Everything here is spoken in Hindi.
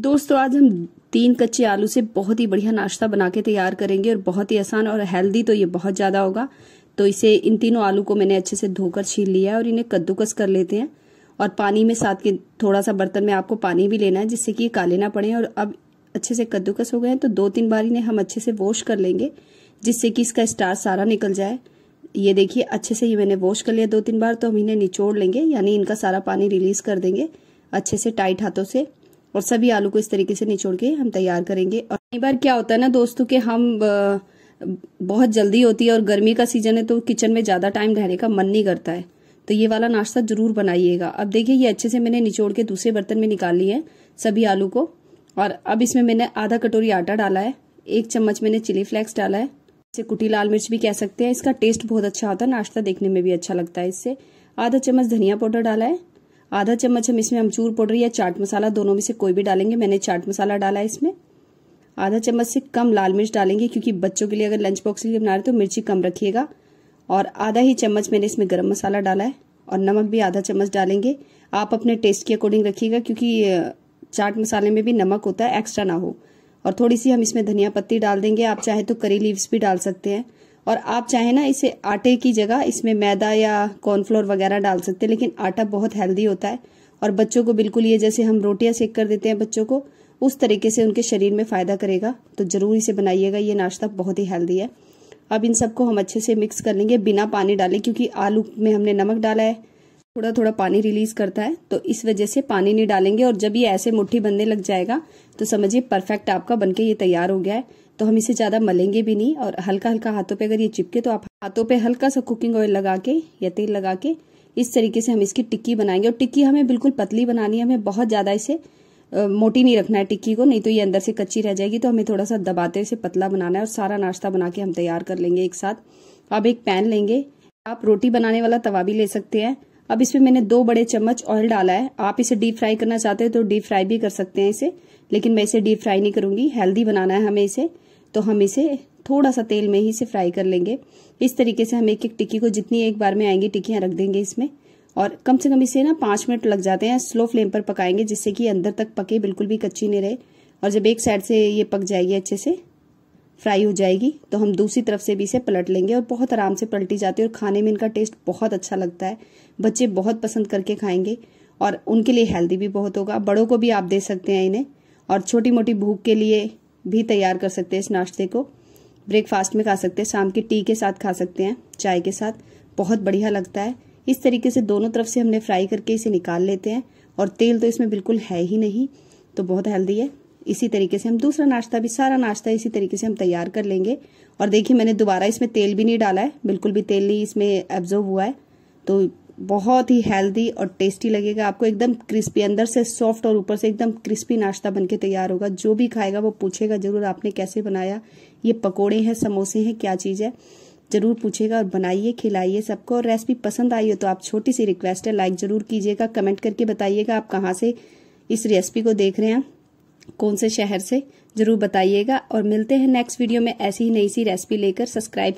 दोस्तों आज हम तीन कच्चे आलू से बहुत ही बढ़िया नाश्ता बना के तैयार करेंगे और बहुत ही आसान और हेल्दी तो ये बहुत ज़्यादा होगा तो इसे इन तीनों आलू को मैंने अच्छे से धोकर छील लिया है और इन्हें कद्दूकस कर लेते हैं और पानी में साथ के थोड़ा सा बर्तन में आपको पानी भी लेना है जिससे कि ये काले ना पड़े और अब अच्छे से कद्दूकस हो गए हैं तो दो तीन बार इन्हें हम अच्छे से वॉश कर लेंगे जिससे कि इसका स्टार्च सारा निकल जाए ये देखिए अच्छे से ये मैंने वॉश कर लिया दो तीन बार तो हम इन्हें निचोड़ लेंगे यानी इनका सारा पानी रिलीज कर देंगे अच्छे से टाइट हाथों से और सभी आलू को इस तरीके से निचोड़ के हम तैयार करेंगे और कई बार क्या होता है ना दोस्तों के हम बहुत जल्दी होती है और गर्मी का सीजन है तो किचन में ज़्यादा टाइम रहने का मन नहीं करता है तो ये वाला नाश्ता ज़रूर बनाइएगा अब देखिए ये अच्छे से मैंने निचोड़ के दूसरे बर्तन में निकाल लिया है सभी आलू को और अब इसमें मैंने आधा कटोरी आटा डाला है एक चम्मच मैंने चिली फ्लेक्स डाला है इसे कुटी लाल मिर्च भी कह सकते हैं इसका टेस्ट बहुत अच्छा होता है नाश्ता देखने में भी अच्छा लगता है इससे आधा चम्मच धनिया पाउडर डाला है आधा चम्मच हम इसमें अमचूर पाउडर या चाट मसाला दोनों में से कोई भी डालेंगे मैंने चाट मसाला डाला है इसमें आधा चम्मच से कम लाल मिर्च डालेंगे क्योंकि बच्चों के लिए अगर लंच बॉक्स के लिए बना रहे तो मिर्ची कम रखिएगा और आधा ही चम्मच मैंने इसमें गर्म मसाला डाला है और नमक भी आधा चम्मच डालेंगे आप अपने टेस्ट के अकॉर्डिंग रखिएगा क्योंकि चाट मसाले में भी नमक होता है एक्स्ट्रा ना हो और थोड़ी सी हम इसमें धनिया पत्ती डाल देंगे आप चाहे तो करी लीव्स भी डाल सकते हैं और आप चाहें ना इसे आटे की जगह इसमें मैदा या कॉर्नफ्लोर वगैरह डाल सकते हैं लेकिन आटा बहुत हेल्दी होता है और बच्चों को बिल्कुल ये जैसे हम रोटियां सेक कर देते हैं बच्चों को उस तरीके से उनके शरीर में फ़ायदा करेगा तो ज़रूर इसे बनाइएगा ये नाश्ता बहुत ही हेल्दी है अब इन सबको हम अच्छे से मिक्स कर लेंगे बिना पानी डाले क्योंकि आलू में हमने नमक डाला है थोड़ा थोड़ा पानी रिलीज करता है तो इस वजह से पानी नहीं डालेंगे और जब ये ऐसे मुट्ठी बनने लग जाएगा तो समझिए परफेक्ट आपका बनके ये तैयार हो गया है तो हम इसे ज़्यादा मलेंगे भी नहीं और हल्का हल्का हाथों पे अगर ये चिपके तो आप हाथों पे हल्का सा कुकिंग ऑयल लगा के या तेल लगा के इस तरीके से हम इसकी टिक्की बनाएंगे और टिक्की हमें बिल्कुल पतली बनानी है हमें बहुत ज़्यादा इसे मोटी नहीं रखना है टिक्की को नहीं तो ये अंदर से कच्ची रह जाएगी तो हमें थोड़ा सा दबाते इसे पतला बनाना है और सारा नाश्ता बना के हम तैयार कर लेंगे एक साथ अब एक पैन लेंगे आप रोटी बनाने वाला तवा भी ले सकते हैं अब इसमें मैंने दो बड़े चम्मच ऑयल डाला है आप इसे डीप फ्राई करना चाहते हैं तो डीप फ्राई भी कर सकते हैं इसे लेकिन मैं इसे डीप फ्राई नहीं करूंगी हेल्दी बनाना है हमें इसे तो हम इसे थोड़ा सा तेल में ही इसे फ्राई कर लेंगे इस तरीके से हम एक एक टिक्की को जितनी एक बार में आएंगी टिक्कियां रख देंगे इसमें और कम से कम इसे ना पांच मिनट लग जाते हैं स्लो फ्लेम पर पकाएंगे जिससे कि अंदर तक पके बिल्कुल भी कच्ची नहीं रहे और जब एक साइड से ये पक जाएगी अच्छे से फ्राई हो जाएगी तो हम दूसरी तरफ से भी इसे पलट लेंगे और बहुत आराम से पलटी जाती है और खाने में इनका टेस्ट बहुत अच्छा लगता है बच्चे बहुत पसंद करके खाएंगे और उनके लिए हेल्दी भी बहुत होगा बड़ों को भी आप दे सकते हैं इन्हें और छोटी मोटी भूख के लिए भी तैयार कर सकते हैं इस नाश्ते को ब्रेकफास्ट में खा सकते हैं शाम के टी के साथ खा सकते हैं चाय के साथ बहुत बढ़िया लगता है इस तरीके से दोनों तरफ से हमने फ्राई करके इसे निकाल लेते हैं और तेल तो इसमें बिल्कुल है ही नहीं तो बहुत हेल्दी है इसी तरीके से हम दूसरा नाश्ता भी सारा नाश्ता इसी तरीके से हम तैयार कर लेंगे और देखिए मैंने दोबारा इसमें तेल भी नहीं डाला है बिल्कुल भी तेल नहीं इसमें एब्जॉर्व हुआ है तो बहुत ही हेल्दी और टेस्टी लगेगा आपको एकदम क्रिस्पी अंदर से सॉफ्ट और ऊपर से एकदम क्रिस्पी नाश्ता बनके तैयार होगा जो भी खाएगा वो पूछेगा जरूर आपने कैसे बनाया ये पकोड़े हैं समोसे हैं क्या चीज़ है जरूर पूछेगा और बनाइए खिलाइए सबको और रेसिपी पसंद आई हो तो आप छोटी सी रिक्वेस्ट है लाइक जरूर कीजिएगा कमेंट करके बताइएगा आप कहाँ से इस रेसिपी को देख रहे हैं कौन से शहर से ज़रूर बताइएगा और मिलते हैं नेक्स्ट वीडियो में ऐसी ही नई सी रेसिपी लेकर सब्सक्राइब